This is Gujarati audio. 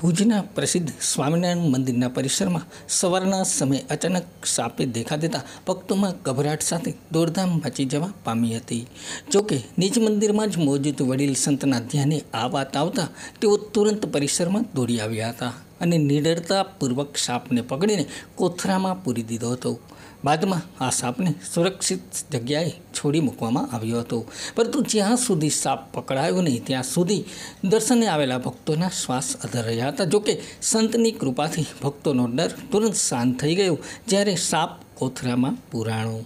ભુજના પ્રસિદ્ધ સ્વામિનારાયણ મંદિરના પરિસરમાં સવારના સમયે અચાનક સાપે દેખા દેતા ભક્તોમાં ગભરાટ સાથે દોરધામ મચી જવા પામી હતી જોકે નિજ મંદિરમાં જ મોજૂદ વડીલ સંતના ધ્યાને આ વાત આવતા તેઓ તુરંત પરિસરમાં દોડી આવ્યા હતા અને નિડરતાપૂર્વક સાપને પકડીને કોથરામાં પૂરી દીધો હતો બાદમાં આ સાપને સુરક્ષિત જગ્યાએ છોડી મૂકવામાં આવ્યો હતો પરંતુ જ્યાં સુધી સાપ પકડાયો નહીં ત્યાં સુધી દર્શને આવેલા ભક્તોના શ્વાસ અધર રહ્યા હતા જોકે સંતની કૃપાથી ભક્તોનો ડર તુરંત શાંત થઈ ગયો જ્યારે સાપ કોથરામાં પુરાણો